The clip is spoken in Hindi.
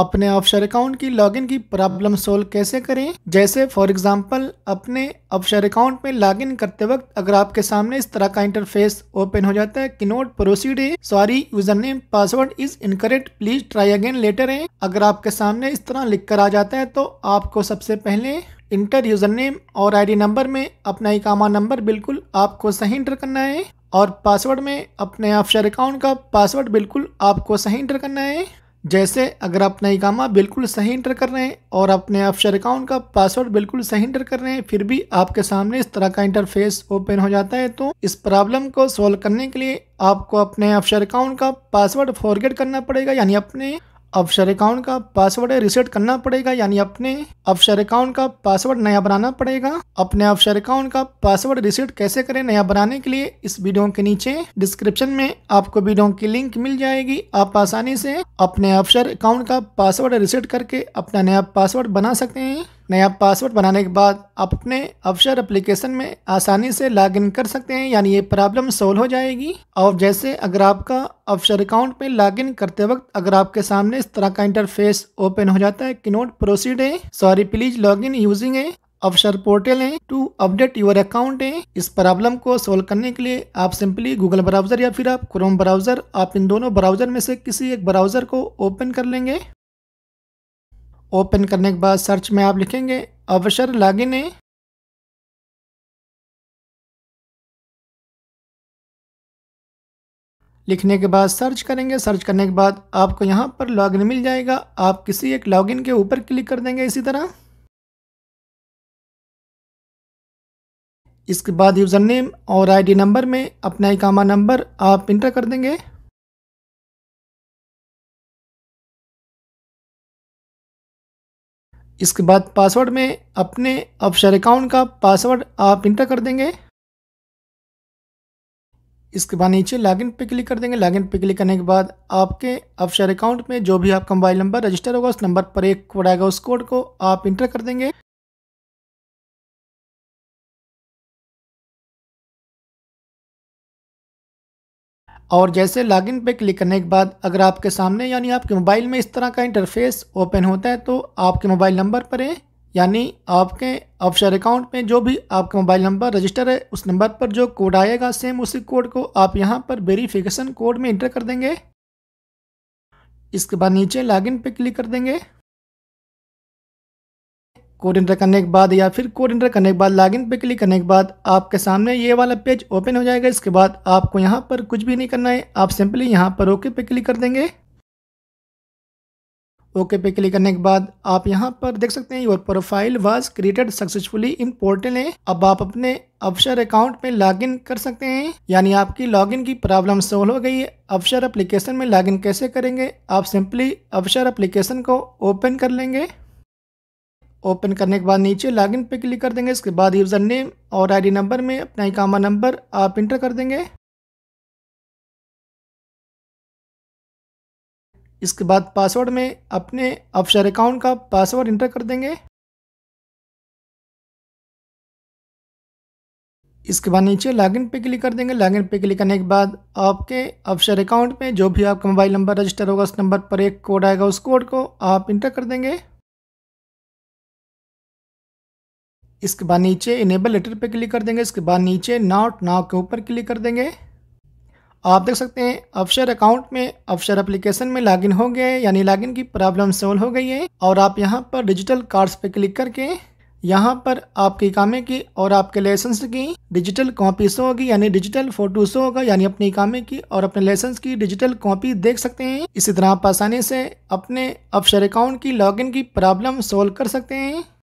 अपने ऑफशोर अकाउंट की लॉगिन की प्रॉब्लम सोल्व कैसे करें जैसे फॉर एग्जांपल अपने ऑफशोर अकाउंट में लॉगिन करते वक्त अगर आपके सामने इस तरह का इंटरफेस ओपन हो जाता है कि नोट प्रोसीड है sorry user name password is incorrect please try again later है अगर आपके सामने इस तरह लिख कर आ जाता है तो आपको सबसे पहले इंटर यूजर नेम और आई नंबर में अपना इकामा नंबर बिल्कुल आपको सही इंटर करना है और पासवर्ड में अपने ऑफशर अकाउंट का पासवर्ड बिल्कुल आपको सही इंटर करना है जैसे अगर नई कामा बिल्कुल सही इंटर कर रहे हैं और अपने अफसर अकाउंट का पासवर्ड बिल्कुल सही इंटर कर रहे हैं फिर भी आपके सामने इस तरह का इंटरफेस ओपन हो जाता है तो इस प्रॉब्लम को सॉल्व करने के लिए आपको अपने अफसर अकाउंट का पासवर्ड फॉरगेट करना पड़ेगा यानी अपने अफसर अकाउंट का पासवर्ड रिसेट करना पड़ेगा यानी अपने अफसर अकाउंट का पासवर्ड नया बनाना पड़ेगा अपने अफसर अकाउंट का पासवर्ड रिसेट कैसे करें नया बनाने के लिए इस वीडियो के नीचे डिस्क्रिप्शन में आपको वीडियो की लिंक मिल जाएगी आप आसानी से अपने अफसर अकाउंट का पासवर्ड रिसेट करके अपना नया पासवर्ड बना सकते हैं नया पासवर्ड बनाने के बाद आप अपने अवसर एप्लीकेशन में आसानी से लॉगिन कर सकते हैं यानी ये प्रॉब्लम सोल्व हो जाएगी और जैसे अगर आपका अफसर अकाउंट में लॉगिन करते वक्त अगर आपके सामने इस तरह का इंटरफेस ओपन हो जाता है कि नोट प्रोसीड है sorry please log in using है अवसर पोर्टल है टू अपडेट यूर अकाउंट है इस प्रॉब्लम को सोल्व करने के लिए आप सिंपली गूगल ब्राउजर या फिर आप क्रोम ब्राउजर आप इन दोनों ब्राउजर में से किसी एक ब्राउजर को ओपन कर लेंगे ओपन करने के बाद सर्च में आप लिखेंगे अवसर लॉगिन है लिखने के बाद सर्च करेंगे सर्च करने के बाद आपको यहां पर लॉगिन मिल जाएगा आप किसी एक लॉगिन के ऊपर क्लिक कर देंगे इसी तरह इसके बाद यूज़र नेम और आईडी नंबर में अपना इकामा नंबर आप इंटर कर देंगे इसके बाद पासवर्ड में अपने अपशर अकाउंट का पासवर्ड आप इंटर कर देंगे इसके बाद नीचे लॉगिन पे क्लिक कर देंगे लॉगिन पे क्लिक करने के बाद आपके अपशर अकाउंट में जो भी आपका मोबाइल नंबर रजिस्टर होगा उस नंबर पर एक कोड आएगा उस कोड को आप इंटर कर देंगे और जैसे लॉगिन पे क्लिक करने के बाद अगर आपके सामने यानी आपके मोबाइल में इस तरह का इंटरफेस ओपन होता है तो आपके मोबाइल नंबर पर है यानी आपके ऑफिसर अकाउंट में जो भी आपका मोबाइल नंबर रजिस्टर है उस नंबर पर जो कोड आएगा सेम उसी कोड को आप यहाँ पर वेरीफिकेशन कोड में इंटर कर देंगे इसके बाद नीचे लॉगिन पे क्लिक कर देंगे कोड इंटर करने के बाद या फिर कोड इंटर करने के बाद लॉगिन पे क्लिक करने के बाद आपके सामने ये वाला पेज ओपन हो जाएगा इसके बाद आपको यहाँ पर कुछ भी नहीं करना है आप सिंपली यहाँ पर ओके पे क्लिक कर देंगे ओके पे क्लिक करने के बाद आप यहाँ पर देख सकते हैं your profile was created successfully in portal है अब आप अपने अवसर अकाउंट में लॉगिन कर सकते हैं यानी आपकी लॉगिन की प्रॉब्लम सोल्व हो गई है अवसर एप्लीकेशन में लॉगिन कैसे करेंगे आप सिंपली अवसर एप्लीकेशन को ओपन कर लेंगे ओपन करने के बाद नीचे लॉगिन पे क्लिक कर देंगे इसके बाद यूज़र नेम और आईडी नंबर में अपना इकामा नंबर आप इंटर कर देंगे इसके बाद पासवर्ड में अपने अफसर अकाउंट का पासवर्ड इंटर कर देंगे इसके बाद नीचे लॉगिन पे क्लिक कर देंगे लॉगिन पे क्लिक करने के बाद आपके अफसर अकाउंट में जो भी आपका मोबाइल नंबर रजिस्टर होगा उस नंबर पर एक कोड आएगा उस कोड को आप इंटर कर देंगे इसके बाद नीचे इनेबल लेटर पे क्लिक कर देंगे इसके बाद नीचे नॉट नाव के ऊपर क्लिक कर देंगे आप देख सकते हैं अफसर अकाउंट में अफसर एप्लीकेशन में लॉगिन हो गए यानी लॉगिन की प्रॉब्लम सोल्व हो गई है और आप यहाँ पर डिजिटल कार्ड्स पे क्लिक करके यहाँ पर आपके कामे की और आपके लाइसेंस की डिजिटल कॉपी शो होगी यानी डिजिटल फोटो शो होगा यानी अपने कामे की और अपने लाइसेंस की डिजिटल कॉपी देख सकते हैं इसी तरह आप आसानी से अपने अफसर अकाउंट की लॉगिन की प्रॉब्लम सोल्व कर सकते हैं